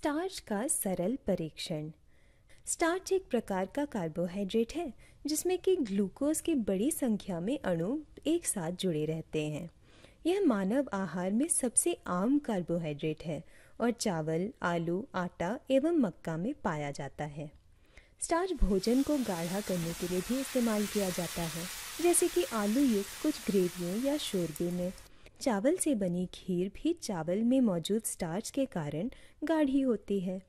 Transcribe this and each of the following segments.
Starch का सरल परीक्षण स्टार्च एक प्रकार का कार्बोहाइड्रेट है जिसमें कि ग्लूकोज की बड़ी संख्या में अणु एक साथ जुड़े रहते हैं यह मानव आहार में सबसे आम कार्बोहाइड्रेट है और चावल आलू आटा एवं मक्का में पाया जाता है स्टार्च भोजन को गाढ़ा करने के लिए भी इस्तेमाल किया जाता है जैसे कि आलू युक्त कुछ ग्रेवियों या शोरबे में चावल से बनी खीर भी चावल में मौजूद स्टार्च के कारण गाढ़ी होती है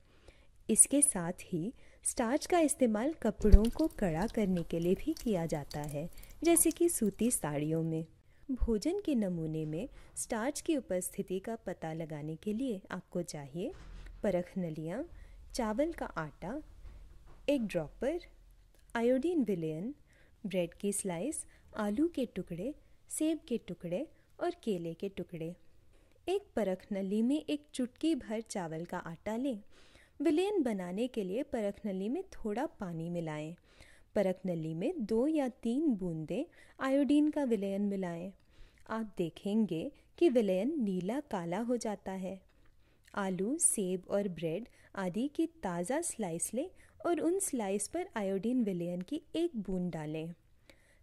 इसके साथ ही स्टार्च का इस्तेमाल कपड़ों को कड़ा करने के लिए भी किया जाता है जैसे कि सूती साड़ियों में भोजन के नमूने में स्टार्च की उपस्थिति का पता लगाने के लिए आपको चाहिए परख नलियाँ चावल का आटा एक ड्रॉपर आयोडीन विलयन ब्रेड की स्लाइस आलू के टुकड़े सेब के टुकड़े और केले के टुकड़े एक परख नली में एक चुटकी भर चावल का आटा लें विलयन बनाने के लिए परख नली में थोड़ा पानी मिलाएं। परख नली में दो या तीन बूंदें आयोडीन का विलयन मिलाएं। आप देखेंगे कि विलयन नीला काला हो जाता है आलू सेब और ब्रेड आदि की ताज़ा स्लाइस लें और उन स्लाइस पर आयोडीन विलयन की एक बूंद डालें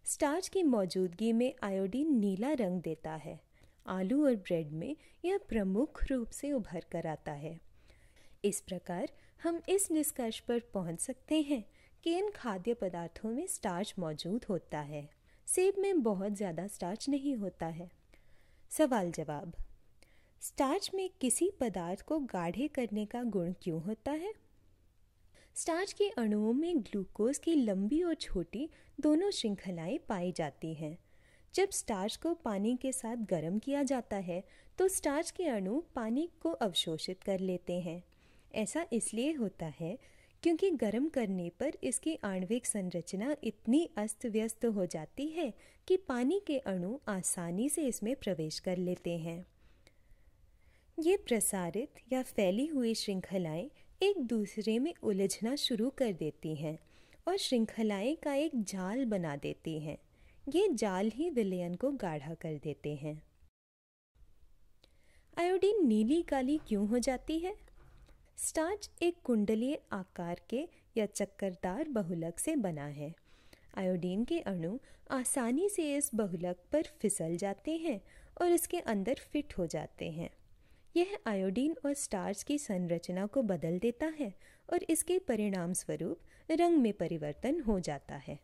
स्टार्च की मौजूदगी में आयोडीन नीला रंग देता है आलू और ब्रेड में यह प्रमुख रूप से उभर कर आता है इस प्रकार हम इस निष्कर्ष पर पहुंच सकते हैं कि इन खाद्य पदार्थों में स्टार्च मौजूद होता है सेब में बहुत ज़्यादा स्टार्च नहीं होता है सवाल जवाब स्टार्च में किसी पदार्थ को गाढ़े करने का गुण क्यों होता है स्टार्च के अणुओं में ग्लूकोज की लंबी और छोटी दोनों श्रृंखलाएं पाई जाती हैं जब स्टार्च को पानी के साथ गर्म किया जाता है तो स्टार्च के अणु पानी को अवशोषित कर लेते हैं ऐसा इसलिए होता है क्योंकि गर्म करने पर इसकी आणविक संरचना इतनी अस्त व्यस्त हो जाती है कि पानी के अणु आसानी से इसमें प्रवेश कर लेते हैं ये प्रसारित या फैली हुई श्रृंखलाएं एक दूसरे में उलझना शुरू कर देती हैं और श्रृंखलाएं का एक जाल बना देती हैं ये जाल ही विलयन को गाढ़ा कर देते हैं आयोडीन नीली काली क्यों हो जाती है स्टार्च एक कुंडलीय आकार के या चक्करदार बहुलक से बना है आयोडीन के अणु आसानी से इस बहुलक पर फिसल जाते हैं और इसके अंदर फिट हो जाते हैं यह आयोडीन और स्टार्च की संरचना को बदल देता है और इसके परिणामस्वरूप रंग में परिवर्तन हो जाता है